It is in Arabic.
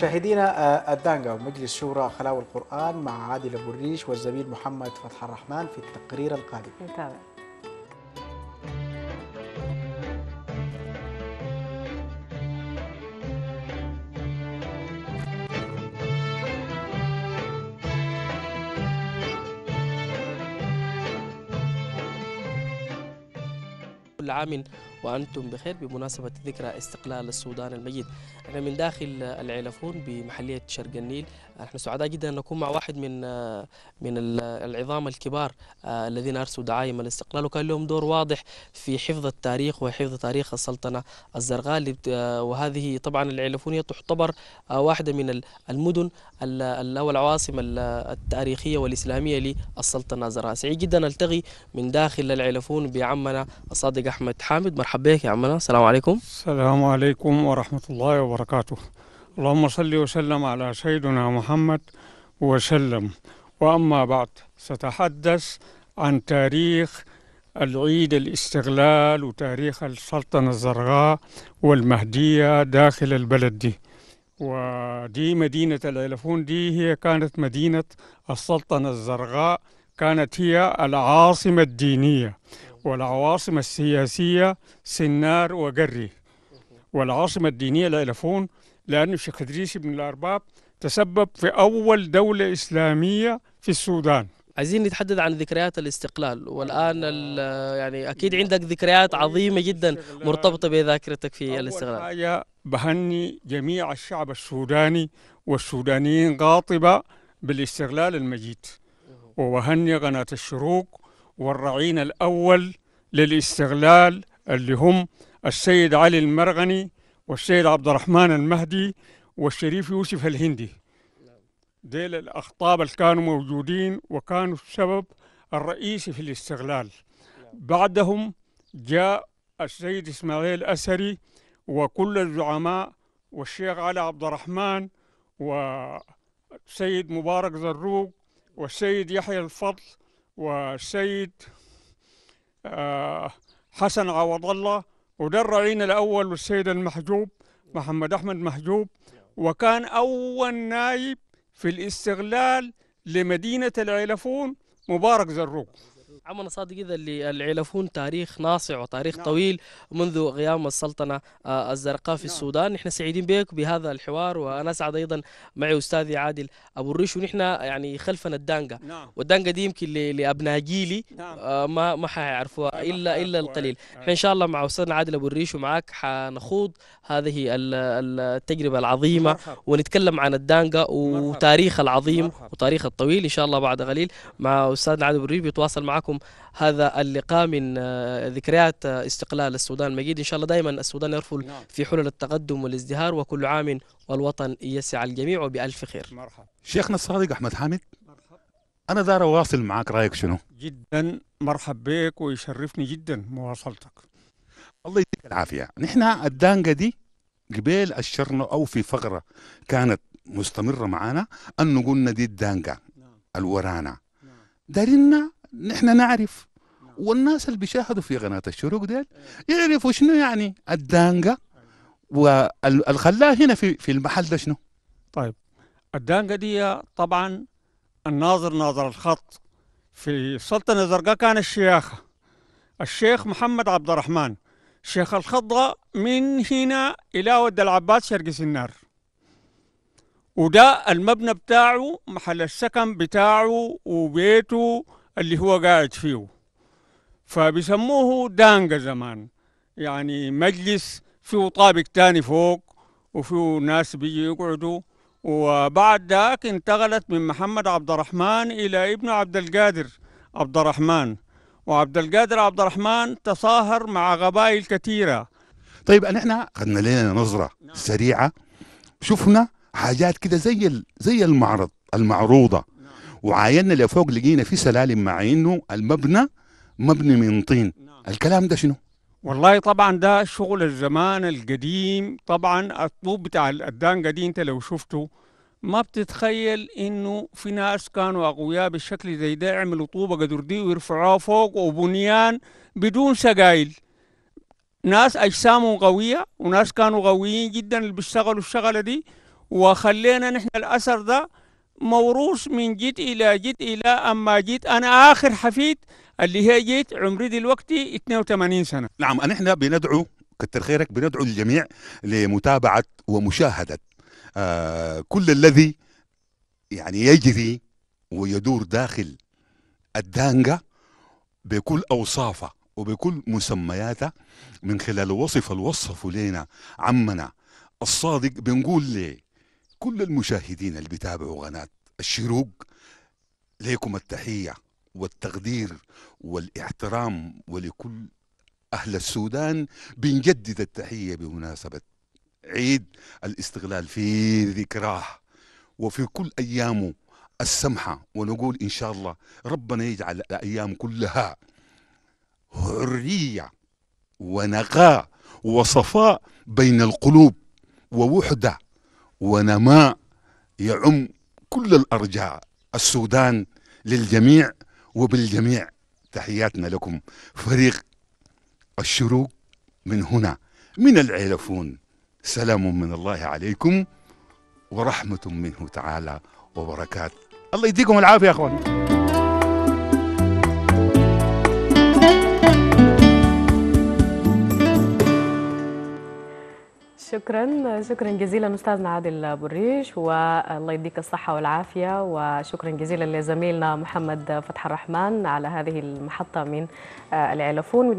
مشاهدينا آه، الدانجا ومجلس شورى خلاو القرآن مع عادل أبو الريش والزميل محمد فتح الرحمن في التقرير القادم نتابع كل عام وأنتم بخير بمناسبة ذكرى استقلال السودان المجيد أنا من داخل العلفون بمحلية شرق النيل نحن سعداء جدا أن نكون مع واحد من من العظام الكبار آه، الذين أرسوا دعائم الاستقلال وكان لهم دور واضح في حفظ التاريخ وحفظ تاريخ السلطنة الزرقاء آه، وهذه طبعا العلفونية تعتبر آه، واحدة من المدن أو العواصم التاريخية والإسلامية للسلطنة الزرقاء سعيد جدا ألتقي من داخل العلفون بعمنا الصادق أحمد حامد مرحبا مرحبا بك يا عمنا السلام عليكم السلام عليكم ورحمة الله وبركاته اللهم صل وسلم على سيدنا محمد وسلم وأما بعد سأتحدث عن تاريخ العيد الاستغلال وتاريخ السلطنة الزرغاء والمهدية داخل البلد دي ودي مدينة العلفون دي هي كانت مدينة السلطنة الزرغاء كانت هي العاصمة الدينية والعواصم السياسية سنار وقري والعاصمة الدينية العلفون لأن الشيخ إدريس بن الأرباب تسبب في أول دولة إسلامية في السودان عايزين نتحدث عن ذكريات الاستقلال والان يعني اكيد عندك ذكريات عظيمه جدا مرتبطه بذاكرتك في الاستقلال أول حاجة بهني جميع الشعب السوداني والسودانيين قاطبه بالاستقلال المجيد وبهني قناه الشروق والرعين الأول للاستغلال اللي هم السيد علي المرغني والسيد عبد الرحمن المهدي والشريف يوسف الهندي ديل الأخطاب اللي كانوا موجودين وكانوا السبب الرئيسي في الاستغلال بعدهم جاء السيد إسماعيل أسري وكل الزعماء والشيخ علي عبد الرحمن والسيد مبارك زروق والسيد يحيى الفضل والسيد آه، حسن عوض الله وده الرعين الأول والسيد المحجوب محمد أحمد محجوب وكان أول نائب في الاستغلال لمدينة العلفون مبارك زروق عمنا صادق إذا اللي العلفون تاريخ ناصع وتاريخ نعم. طويل منذ قيام السلطنة آه، الزرقاء في نعم. السودان نحن سعيدين بك بهذا الحوار وأنا أسعد أيضا معي أستاذي عادل أبو الريش ونحن يعني خلفنا الدانقه نعم. والدانقه دي يمكن لأبناء جيلي نعم. آه ما ما حيعرفوها إلا إلا القليل نعم. إحنا إن شاء الله مع أستاذنا عادل أبو الريش ومعك حنخوض هذه التجربة العظيمة مرحب. ونتكلم عن الدانقه وتاريخ العظيم مرحب. وتاريخ الطويل إن شاء الله بعد قليل مع أستاذنا عادل أبو الريش بيتواصل معكم هذا اللقاء من آه، ذكريات آه، استقلال السودان المجيد إن شاء الله دائما السودان يرفل نعم. في حلل التقدم والازدهار وكل عام والوطن يسع الجميع بألف خير مرحبا شيخنا الصادق أحمد حامد مرحبا أنا دار أواصل معك رأيك شنو جدا مرحب بك ويشرفني جدا مواصلتك الله يديك العافية نحن الدانقة دي قبيل الشرن أو في فقرة كانت مستمرة معانا أنه قلنا دي الدانقة نعم. الورانا نعم. دارنا نحن نعرف نعم. والناس اللي بيشاهدوا في قناه الشروق ديل يعرفوا شنو يعني الدانجا والخلاه هنا في في المحل ده شنو؟ طيب الدانجا دي طبعا الناظر ناظر الخط في السلطنه الزرقاء كان الشيخ الشيخ محمد عبد الرحمن شيخ الخضة من هنا إلى ود العباس شرق سنار وده المبنى بتاعه محل السكن بتاعه وبيته اللي هو قاعد فيه فبيسموه دانجا زمان يعني مجلس فيه طابق تاني فوق وفيه ناس بيجي يقعدوا وبعد ذاك انتقلت من محمد عبد الرحمن إلى ابن عبد القادر عبد الرحمن وعبد القادر عبد الرحمن تصاهر مع قبائل كثيرة طيب احنا خدنا لنا نظرة نعم. سريعة شفنا حاجات كده زي زي المعرض المعروضة وعاينا لفوق لقينا في سلالم مع انه المبنى مبني من طين نعم. الكلام ده شنو؟ والله طبعا ده شغل الزمان القديم طبعا الطوب بتاع الدانجا دي انت لو شفته ما بتتخيل انه في ناس كانوا اقوياء بالشكل زي ده يعملوا طوبه قدر دي ويرفعوها فوق وبنيان بدون سقايل ناس اجسامهم قويه وناس كانوا قويين جدا اللي بيشتغلوا الشغله دي وخلينا نحن الاثر ده موروث من جد إلى جد إلى أما جد أنا آخر حفيد اللي هي جيت عمري دلوقتي 82 سنة نعم نحن بندعو كتر خيرك بندعو الجميع لمتابعة ومشاهدة آه كل الذي يعني يجري ويدور داخل الدانجا بكل أوصافه وبكل مسمياته من خلال وصف الوصف لنا عمنا الصادق بنقول ليه كل المشاهدين اللي بيتابعوا قناة الشروق ليكم التحية والتقدير والاحترام ولكل أهل السودان بنجدد التحية بمناسبة عيد الاستغلال في ذكراه وفي كل أيامه السمحة ونقول إن شاء الله ربنا يجعل الأيام كلها حرية ونقاء وصفاء بين القلوب ووحدة ونماء يعم كل الأرجاء السودان للجميع وبالجميع تحياتنا لكم فريق الشروق من هنا من العيلفون سلام من الله عليكم ورحمة منه تعالى وبركات الله يديكم العافية يا أخوان شكرا شكرا جزيلا استاذنا عادل بريش والله يديك الصحه والعافيه وشكرا جزيلا لزميلنا محمد فتح الرحمن على هذه المحطه من العلفون